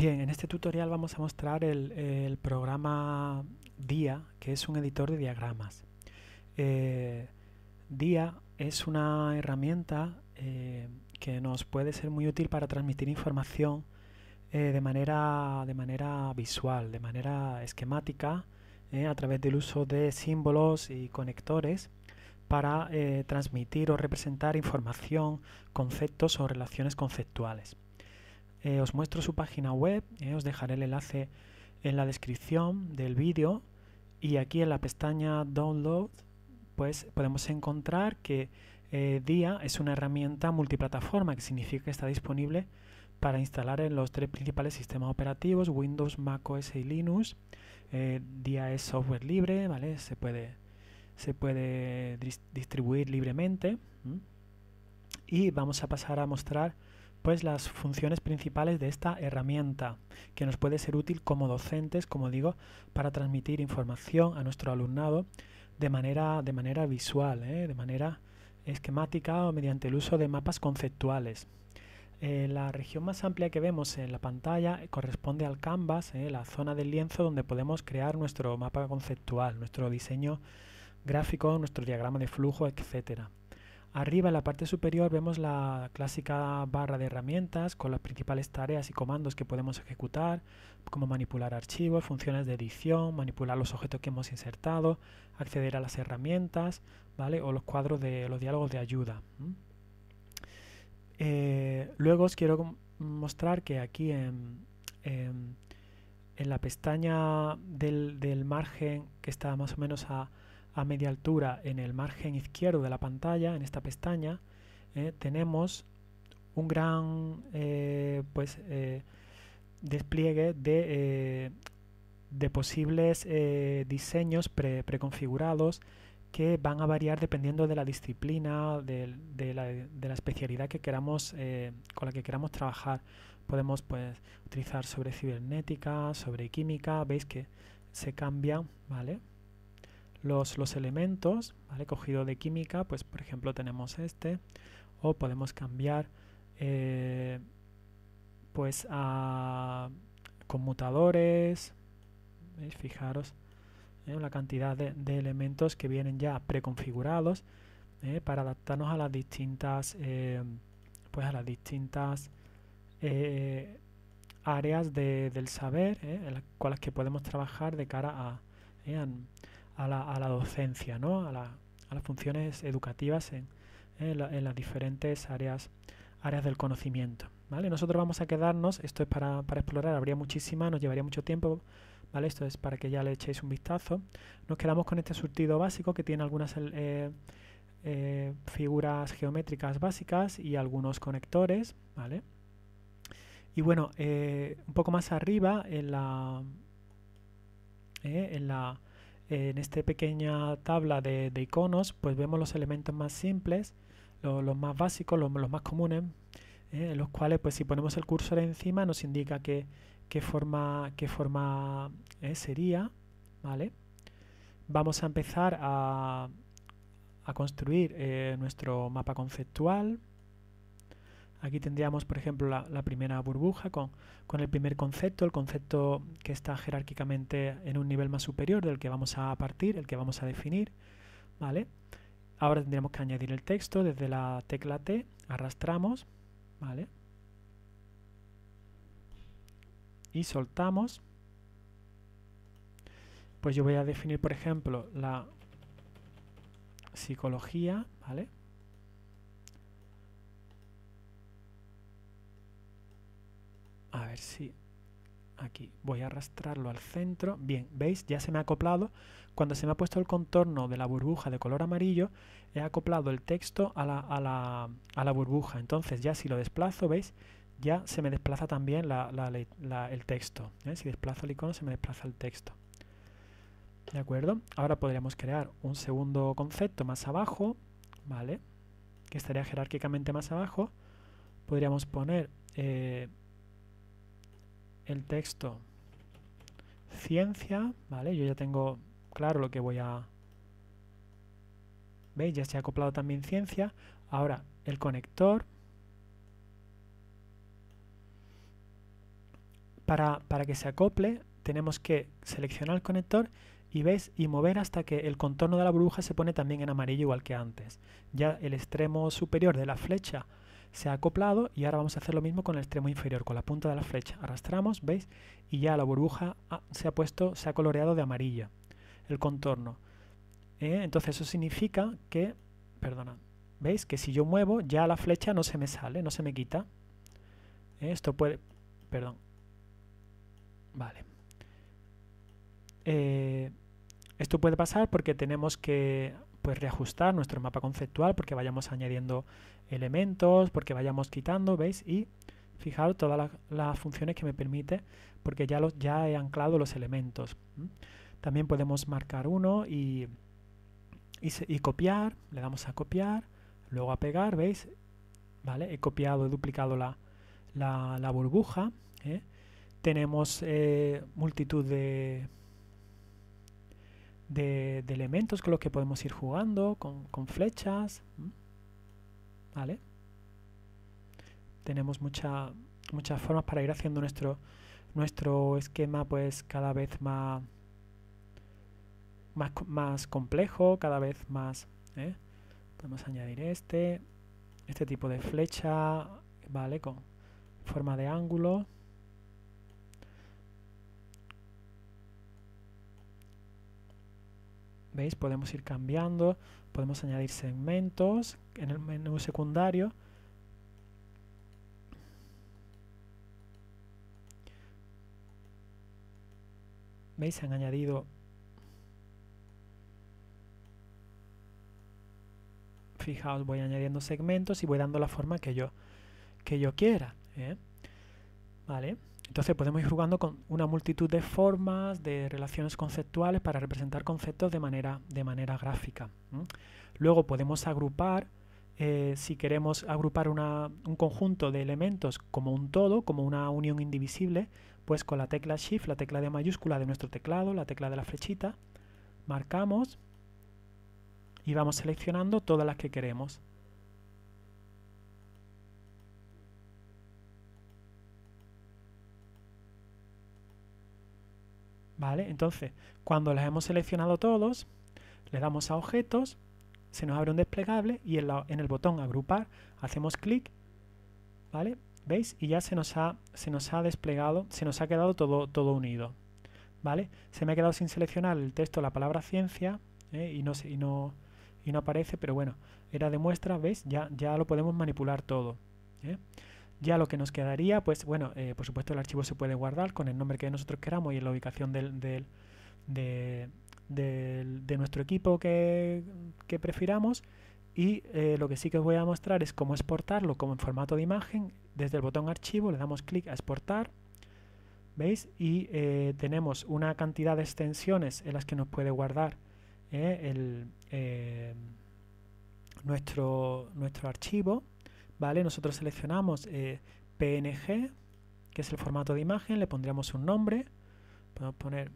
Bien, en este tutorial vamos a mostrar el, programa DIA, que es un editor de diagramas. Eh, DIA es una herramienta eh, que nos puede ser muy útil para transmitir información eh, de manera visual, de manera esquemática, a través del uso de símbolos y conectores para transmitir o representar información, conceptos o relaciones conceptuales. Eh, os muestro su página web, eh, os dejaré el enlace en la descripción del vídeo y aquí en la pestaña Download pues podemos encontrar que eh, DIA es una herramienta multiplataforma que significa que está disponible para instalar en los tres principales sistemas operativos Windows, Mac OS y Linux. DIA es software libre, ¿vale? Se puede, se puede distribuir libremente. Y vamos a pasar a mostrar pues las funciones principales de esta herramienta, que nos puede ser útil como docentes, como digo, para transmitir información a nuestro alumnado de manera, de manera visual, ¿eh? de manera esquemática o mediante el uso de mapas conceptuales. Eh, la región más amplia que vemos en la pantalla corresponde al canvas, ¿eh? la zona del lienzo donde podemos crear nuestro mapa conceptual, nuestro diseño gráfico, nuestro diagrama de flujo, etcétera. Arriba en la parte superior vemos la clásica barra de herramientas con las principales tareas y comandos que podemos ejecutar, como manipular archivos, funciones de edición, manipular los objetos que hemos insertado, acceder a las herramientas, ¿vale? O los cuadros de los diálogos de ayuda. Eh, luego os quiero mostrar que aquí en, la pestaña del margen que está más o menos a a media altura en el margen izquierdo de la pantalla, en esta pestaña, eh, tenemos un gran eh, pues, eh, despliegue de, de posibles diseños preconfigurados que van a variar dependiendo de la disciplina, de, la, especialidad que queramos, con la que queramos trabajar. Podemos pues, utilizar sobre cibernética, sobre química, veis que se cambia, ¿vale? los, elementos, ¿vale? Cogido de química, pues por ejemplo tenemos este, o podemos cambiar eh, pues a conmutadores, fijaros en ¿eh? la cantidad de, elementos que vienen ya preconfigurados ¿eh? para adaptarnos a las distintas pues a las distintas áreas del saber en las cuales que podemos trabajar de cara a a la, docencia, a, las funciones educativas en, las diferentes áreas, áreas del conocimiento. ¿vale? Nosotros vamos a quedarnos, esto es para, explorar, habría muchísima, nos llevaría mucho tiempo, ¿vale? esto es para que ya le echéis un vistazo. Nos quedamos con este surtido básico que tiene algunas... Eh, eh, figuras geométricas básicas y algunos conectores, ¿vale? Y bueno, eh, un poco más arriba en la, en la en esta pequeña tabla de, iconos, pues vemos los elementos más simples, los, más básicos, los, más comunes, ¿eh? en los cuales, pues si ponemos el cursor encima, nos indica qué, forma, qué forma ¿eh? sería, ¿vale? Vamos a empezar a, construir eh, nuestro mapa conceptual, Aquí tendríamos, por ejemplo, la, primera burbuja con, con, el primer concepto, el concepto que está jerárquicamente en un nivel más superior del que vamos a partir, el que vamos a definir. ¿vale? Ahora tendríamos que añadir el texto desde la tecla T, arrastramos, ¿vale? y soltamos. Pues yo voy a definir, por ejemplo, la psicología, ¿vale? A ver si aquí voy a arrastrarlo al centro. Bien, ¿veis? Ya se me ha acoplado. Cuando se me ha puesto el contorno de la burbuja de color amarillo, he acoplado el texto a la, burbuja. Entonces ya si lo desplazo, ¿veis? Ya se me desplaza también el texto. ¿eh? Si desplazo el icono, se me desplaza el texto. ¿De acuerdo? Ahora podríamos crear un segundo concepto más abajo, ¿vale? Que estaría jerárquicamente más abajo. Podríamos poner... Eh, el texto ciencia, ¿vale? Yo ya tengo claro lo que voy a... ¿Veis? Ya se ha acoplado también ciencia. Ahora, el conector. Para, para que se acople, tenemos que seleccionar el conector y ves y mover hasta que el contorno de la bruja se pone también en amarillo igual que antes. Ya el extremo superior de la flecha se ha acoplado y ahora vamos a hacer lo mismo con el extremo inferior, con la punta de la flecha. Arrastramos, ¿veis? Y ya la burbuja ah, se ha puesto, se ha coloreado de amarilla el contorno. ¿eh? Entonces eso significa que, perdona, ¿veis? Que si yo muevo ya la flecha no se me sale, no se me quita. ¿eh? Esto puede, perdón. Vale. Eh, esto puede pasar porque tenemos que pues reajustar nuestro mapa conceptual porque vayamos añadiendo elementos, porque vayamos quitando, ¿veis? Y fijaros todas las, funciones que me permite porque ya, los, ya he anclado los elementos. También podemos marcar uno y, copiar, le damos a copiar, luego a pegar, ¿veis? ¿Vale? He copiado, he duplicado la, la, burbuja. ¿eh? Tenemos eh, multitud de de, elementos con los que podemos ir jugando, con, flechas. ¿Vale? Tenemos mucha, muchas formas para ir haciendo nuestro, nuestro esquema pues cada vez más, más, complejo, cada vez más... ¿eh? Podemos añadir este, este tipo de flecha, ¿vale? Con forma de ángulo. ¿Veis? Podemos ir cambiando, podemos añadir segmentos en el menú secundario. ¿Veis? Se han añadido fijaos, voy añadiendo segmentos y voy dando la forma que yo, que yo quiera. ¿eh? ¿Vale? Entonces podemos ir jugando con una multitud de formas, de relaciones conceptuales para representar conceptos de manera, gráfica. Luego podemos agrupar, eh, si queremos agrupar un conjunto de elementos como un todo, como una unión indivisible, pues con la tecla Shift, la tecla de mayúscula de nuestro teclado, la tecla de la flechita, marcamos y vamos seleccionando todas las que queremos. ¿Vale? Entonces, cuando las hemos seleccionado todos, le damos a objetos, se nos abre un desplegable y en, el botón agrupar hacemos clic, ¿vale? ¿Veis? Y ya se nos ha, se nos ha desplegado, se nos ha quedado todo, todo unido, ¿vale? Se me ha quedado sin seleccionar el texto la palabra ciencia ¿eh? y, no, y, no, y no aparece, pero bueno, era de muestra, ¿veis? Ya, ya lo podemos manipular todo. ¿eh? Ya lo que nos quedaría, pues bueno, eh, por supuesto el archivo se puede guardar con el nombre que nosotros queramos y en la ubicación del, de, nuestro equipo que, prefiramos. Y eh, lo que sí que os voy a mostrar es cómo exportarlo como en formato de imagen. Desde el botón archivo le damos clic a exportar. ¿Veis? Y eh, tenemos una cantidad de extensiones en las que nos puede guardar el, nuestro, nuestro archivo ¿vale? Nosotros seleccionamos eh, PNG, que es el formato de imagen, le pondríamos un nombre, podemos poner,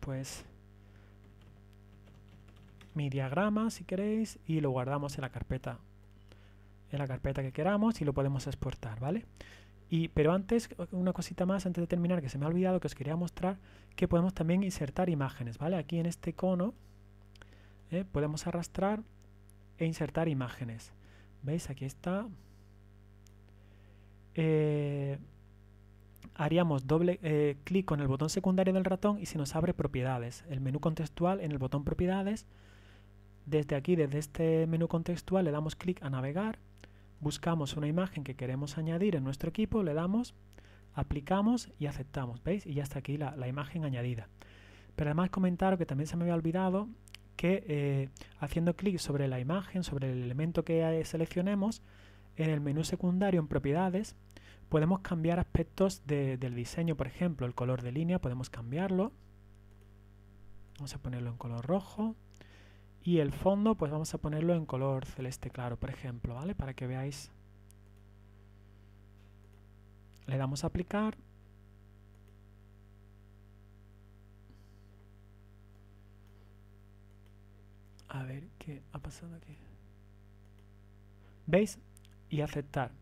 pues, mi diagrama, si queréis, y lo guardamos en la carpeta, en la carpeta que queramos y lo podemos exportar, ¿vale? Y, pero antes, una cosita más, antes de terminar, que se me ha olvidado, que os quería mostrar que podemos también insertar imágenes, ¿vale? Aquí en este cono eh, podemos arrastrar e insertar imágenes. ¿Veis? Aquí está. Eh, haríamos doble eh, clic con el botón secundario del ratón y se nos abre propiedades. El menú contextual en el botón propiedades. Desde aquí, desde este menú contextual, le damos clic a navegar. Buscamos una imagen que queremos añadir en nuestro equipo, le damos, aplicamos y aceptamos. ¿Veis? Y ya está aquí la, la imagen añadida. Pero además comentaros que también se me había olvidado que eh, haciendo clic sobre la imagen, sobre el elemento que seleccionemos, en el menú secundario, en propiedades, podemos cambiar aspectos del diseño, por ejemplo, el color de línea, podemos cambiarlo. Vamos a ponerlo en color rojo. Y el fondo, pues vamos a ponerlo en color celeste claro, por ejemplo, ¿vale? Para que veáis. Le damos a aplicar ha pasado aquí? ¿Veis? Y aceptar.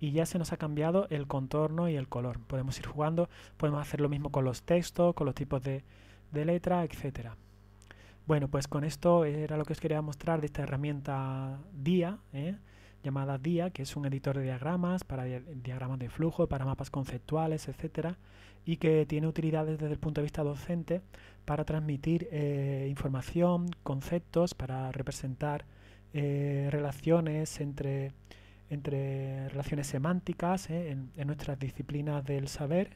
Y ya se nos ha cambiado el contorno y el color. Podemos ir jugando, podemos hacer lo mismo con los textos, con los tipos de, letra, etcétera. Bueno, pues con esto era lo que os quería mostrar de esta herramienta Día. ¿eh? llamada DIA, que es un editor de diagramas, para diagramas de flujo, para mapas conceptuales, etcétera, Y que tiene utilidades desde el punto de vista docente para transmitir eh, información, conceptos, para representar eh, relaciones entre, entre relaciones semánticas eh, en, nuestras disciplinas del saber,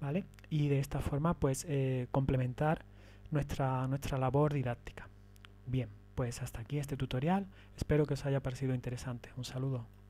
¿vale? Y de esta forma, pues, complementar nuestra, nuestra labor didáctica. Bien. Pues hasta aquí este tutorial, espero que os haya parecido interesante. Un saludo.